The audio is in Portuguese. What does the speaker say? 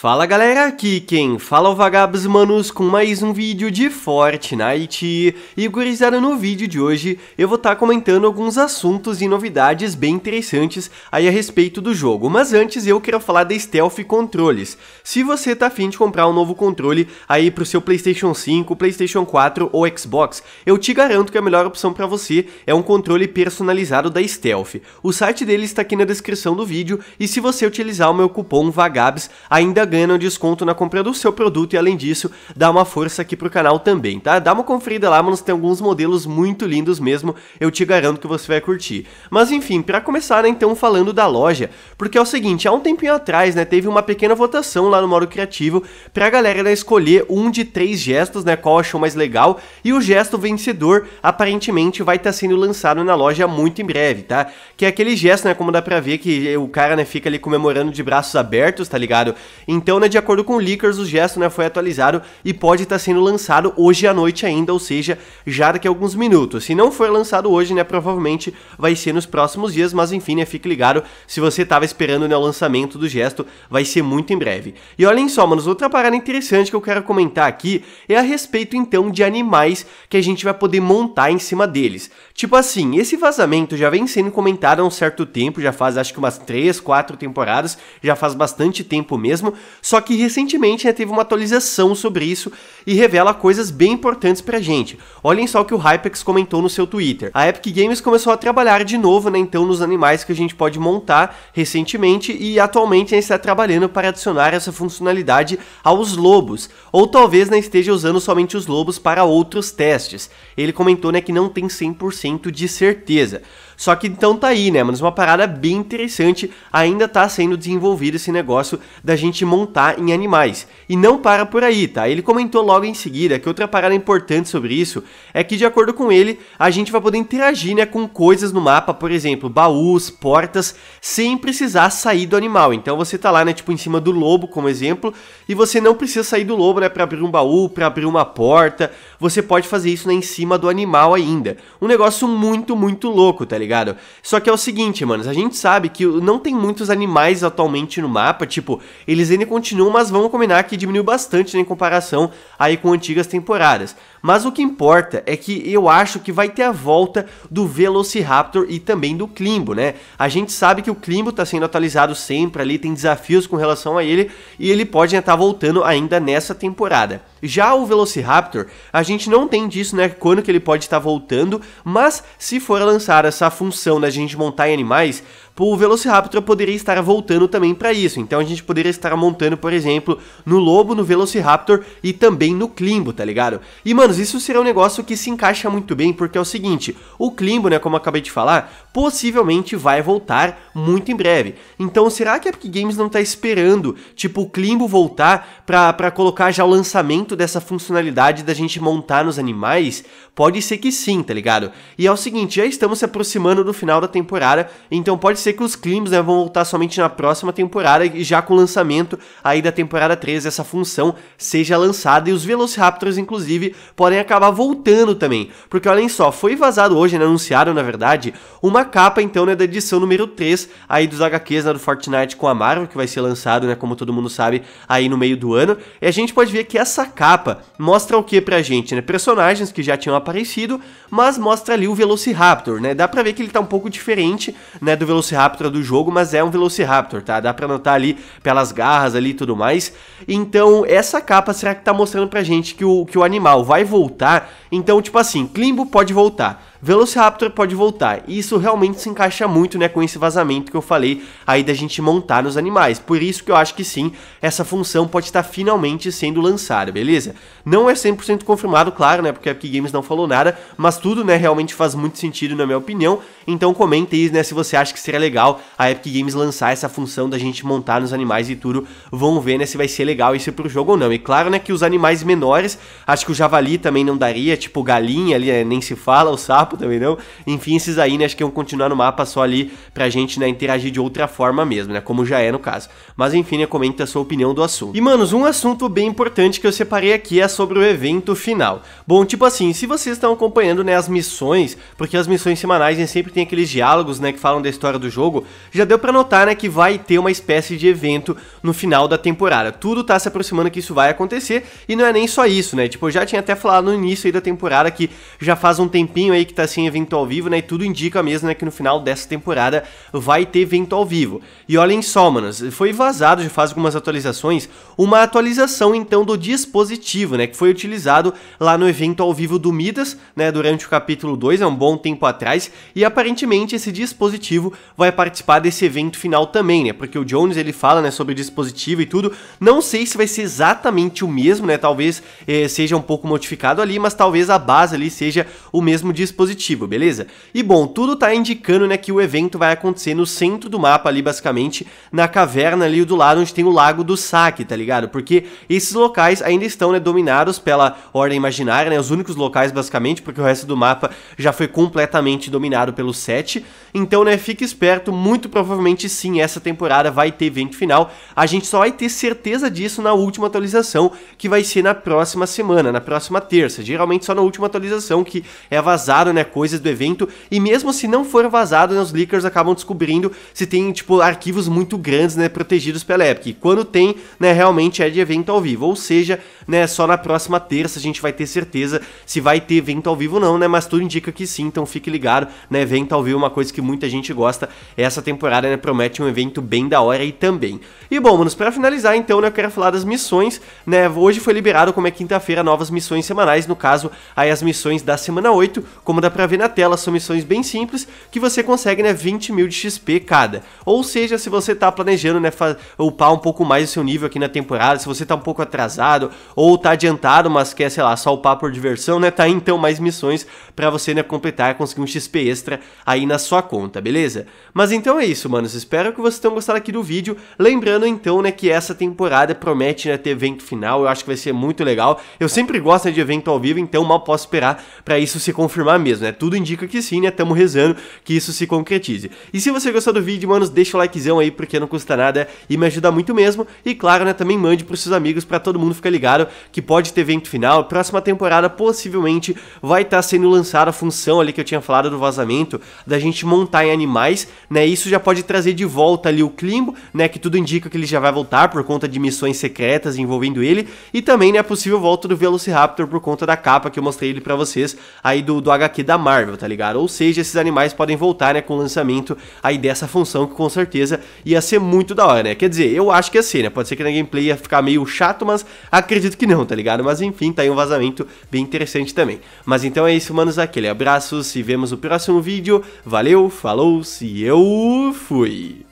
Fala galera, aqui quem fala é o Vagabos Manos com mais um vídeo de Fortnite e gurizada no vídeo de hoje eu vou estar tá comentando alguns assuntos e novidades bem interessantes aí a respeito do jogo, mas antes eu quero falar da Stealth Controles, se você tá afim de comprar um novo controle aí pro seu Playstation 5, Playstation 4 ou Xbox, eu te garanto que a melhor opção para você é um controle personalizado da Stealth, o site dele está aqui na descrição do vídeo e se você utilizar o meu cupom VAGABS ainda ganha um desconto na compra do seu produto e além disso, dá uma força aqui pro canal também, tá? Dá uma conferida lá, mas tem alguns modelos muito lindos mesmo, eu te garanto que você vai curtir. Mas enfim, para começar, né, então falando da loja, porque é o seguinte, há um tempinho atrás, né, teve uma pequena votação lá no modo criativo pra galera né, escolher um de três gestos, né, qual achou mais legal, e o gesto vencedor aparentemente vai estar tá sendo lançado na loja muito em breve, tá? Que é aquele gesto, né, como dá pra ver que o cara, né, fica ali comemorando de braços abertos, tá ligado? Em então, né, de acordo com o Lickers, o gesto né, foi atualizado e pode estar tá sendo lançado hoje à noite ainda, ou seja, já daqui a alguns minutos. Se não for lançado hoje, né, provavelmente vai ser nos próximos dias, mas enfim, né, fique ligado se você estava esperando né, o lançamento do gesto, vai ser muito em breve. E olhem só, manos, outra parada interessante que eu quero comentar aqui é a respeito então de animais que a gente vai poder montar em cima deles. Tipo assim, esse vazamento já vem sendo comentado há um certo tempo, já faz acho que umas 3, 4 temporadas, já faz bastante tempo mesmo, só que recentemente né, teve uma atualização sobre isso e revela coisas bem importantes pra gente. Olhem só o que o Hypex comentou no seu Twitter. A Epic Games começou a trabalhar de novo, né, então, nos animais que a gente pode montar recentemente e atualmente né, está trabalhando para adicionar essa funcionalidade aos lobos, ou talvez né, esteja usando somente os lobos para outros testes. Ele comentou né, que não tem 100% de certeza. Só que então tá aí, né, mano? É uma parada bem interessante. Ainda tá sendo desenvolvido esse negócio da gente montar em animais. E não para por aí, tá? Ele comentou logo em seguida que outra parada importante sobre isso é que, de acordo com ele, a gente vai poder interagir, né, com coisas no mapa, por exemplo, baús, portas, sem precisar sair do animal. Então você tá lá, né, tipo em cima do lobo, como exemplo, e você não precisa sair do lobo, né, para abrir um baú, para abrir uma porta. Você pode fazer isso né, em cima do animal ainda. Um negócio muito, muito louco, tá ligado? ligado? Só que é o seguinte, mano, a gente sabe que não tem muitos animais atualmente no mapa, tipo, eles ainda continuam, mas vamos combinar que diminuiu bastante né, em comparação aí com antigas temporadas. Mas o que importa é que eu acho que vai ter a volta do Velociraptor e também do Klimbo, né? A gente sabe que o Klimbo tá sendo atualizado sempre ali, tem desafios com relação a ele e ele pode estar voltando ainda nessa temporada. Já o Velociraptor, a gente não tem disso, né, quando que ele pode estar voltando, mas se for lançar essa função da gente montar em animais, Tipo, o Velociraptor poderia estar voltando também para isso. Então a gente poderia estar montando, por exemplo, no Lobo, no Velociraptor e também no Climbo, tá ligado? E, manos, isso seria um negócio que se encaixa muito bem, porque é o seguinte, o Climbo, né, como eu acabei de falar, possivelmente vai voltar muito em breve. Então será que a Epic Games não tá esperando, tipo, o Climbo voltar para colocar já o lançamento dessa funcionalidade da gente montar nos animais? Pode ser que sim, tá ligado? E é o seguinte, já estamos se aproximando do final da temporada, então pode ser ser que os Climbs né, vão voltar somente na próxima temporada e já com o lançamento aí da temporada 13 essa função seja lançada e os Velociraptors inclusive podem acabar voltando também, porque olhem só, foi vazado hoje, né, anunciaram na verdade, uma capa então né, da edição número 3 aí dos HQs né, do Fortnite com a Marvel, que vai ser lançado, né, como todo mundo sabe, aí no meio do ano, e a gente pode ver que essa capa mostra o que pra gente, né, personagens que já tinham aparecido, mas mostra ali o Velociraptor, né, dá pra ver que ele tá um pouco diferente, né, do Velociraptor Velociraptor do jogo, mas é um Velociraptor, tá? Dá pra notar ali pelas garras ali e tudo mais. Então, essa capa será que tá mostrando pra gente que o, que o animal vai voltar? Então, tipo assim, Klimbo pode voltar. Velociraptor pode voltar, e isso realmente se encaixa muito né, com esse vazamento que eu falei aí da gente montar nos animais, por isso que eu acho que sim, essa função pode estar tá finalmente sendo lançada, beleza? Não é 100% confirmado, claro, né, porque a Epic Games não falou nada, mas tudo né, realmente faz muito sentido na minha opinião, então comente aí né, se você acha que seria legal legal a Epic Games lançar essa função da gente montar nos animais e tudo. Vão ver, né, se vai ser legal isso pro jogo ou não. E claro, né, que os animais menores, acho que o javali também não daria, tipo galinha ali, né, nem se fala, o sapo também não. Enfim, esses aí, né, acho que vão continuar no mapa só ali pra gente, né, interagir de outra forma mesmo, né, como já é no caso. Mas enfim, né, comenta a sua opinião do assunto. E, manos, um assunto bem importante que eu separei aqui é sobre o evento final. Bom, tipo assim, se vocês estão acompanhando, né, as missões, porque as missões semanais né, sempre tem aqueles diálogos, né, que falam da história do do jogo, já deu para notar né, que vai ter uma espécie de evento no final da temporada. Tudo tá se aproximando que isso vai acontecer e não é nem só isso, né? Tipo, eu já tinha até falado no início aí da temporada que já faz um tempinho aí que tá sem evento ao vivo, né? E tudo indica mesmo né, que no final dessa temporada vai ter evento ao vivo. E olhem só, manos, foi vazado já faz algumas atualizações uma atualização então do dispositivo, né, que foi utilizado lá no evento ao vivo do Midas, né, durante o capítulo 2, é um bom tempo atrás, e aparentemente esse dispositivo vai participar desse evento final também, né? Porque o Jones ele fala, né, sobre o dispositivo e tudo. Não sei se vai ser exatamente o mesmo, né? Talvez eh, seja um pouco modificado ali, mas talvez a base ali seja o mesmo dispositivo, beleza? E bom, tudo tá indicando, né, que o evento vai acontecer no centro do mapa ali, basicamente, na caverna ali do lado onde tem o Lago do Saque, tá ligado? Porque esses locais ainda estão, né, dominados pela Ordem Imaginária, né? Os únicos locais, basicamente, porque o resto do mapa já foi completamente dominado pelo 7. Então, né, Fica esperto muito provavelmente sim, essa temporada vai ter evento final. A gente só vai ter certeza disso na última atualização, que vai ser na próxima semana, na próxima terça. Geralmente só na última atualização que é vazado, né, coisas do evento. E mesmo se não for vazado, né, os leakers acabam descobrindo se tem, tipo, arquivos muito grandes, né, protegidos pela Epic. quando tem, né, realmente é de evento ao vivo. Ou seja, né? Só na próxima terça a gente vai ter certeza se vai ter evento ao vivo ou não, né? Mas tudo indica que sim, então fique ligado, né? Evento ao vivo é uma coisa que muita gente gosta. Essa temporada, né, promete um evento bem da hora aí também. E bom, manos, para finalizar então, né, eu quero falar das missões, né? Hoje foi liberado, como é quinta-feira, novas missões semanais, no caso, aí as missões da semana 8, como dá pra ver na tela, são missões bem simples, que você consegue, né, 20 mil de XP cada. Ou seja, se você tá planejando, né, upar um pouco mais o seu nível aqui na temporada, se você tá um pouco atrasado, ou tá adiantado, mas quer, sei lá, só upar por diversão, né? Tá aí então mais missões para você né, completar, conseguir um XP extra aí na sua conta, beleza? Mas então é isso, manos. Espero que vocês tenham gostado aqui do vídeo. Lembrando então, né, que essa temporada promete né, ter evento final, eu acho que vai ser muito legal. Eu sempre gosto né, de evento ao vivo, então mal posso esperar para isso se confirmar mesmo, né? Tudo indica que sim, né? Tamo rezando que isso se concretize. E se você gostou do vídeo, manos, deixa o likezão aí porque não custa nada e me ajuda muito mesmo. E claro, né, também mande pros seus amigos para todo mundo ficar ligado que pode ter evento final. Próxima temporada possivelmente vai estar tá sendo lançada a função ali que eu tinha falado do vazamento, da gente montar em animais, né? Isso já pode trazer de volta ali o Klimbo, né? Que tudo indica que ele já vai voltar por conta de missões secretas envolvendo ele. E também, né, a possível volta do Velociraptor por conta da capa que eu mostrei ele pra vocês aí do, do HQ da Marvel, tá ligado? Ou seja, esses animais podem voltar, né, com o lançamento aí dessa função que com certeza ia ser muito da hora, né? Quer dizer, eu acho que ia ser, né? Pode ser que na gameplay ia ficar meio chato, mas acredito acredito que não, tá ligado? Mas enfim, tá aí um vazamento bem interessante também. Mas então é isso, manos. Aquele abraço, se vemos no próximo vídeo. Valeu, falou, se eu fui!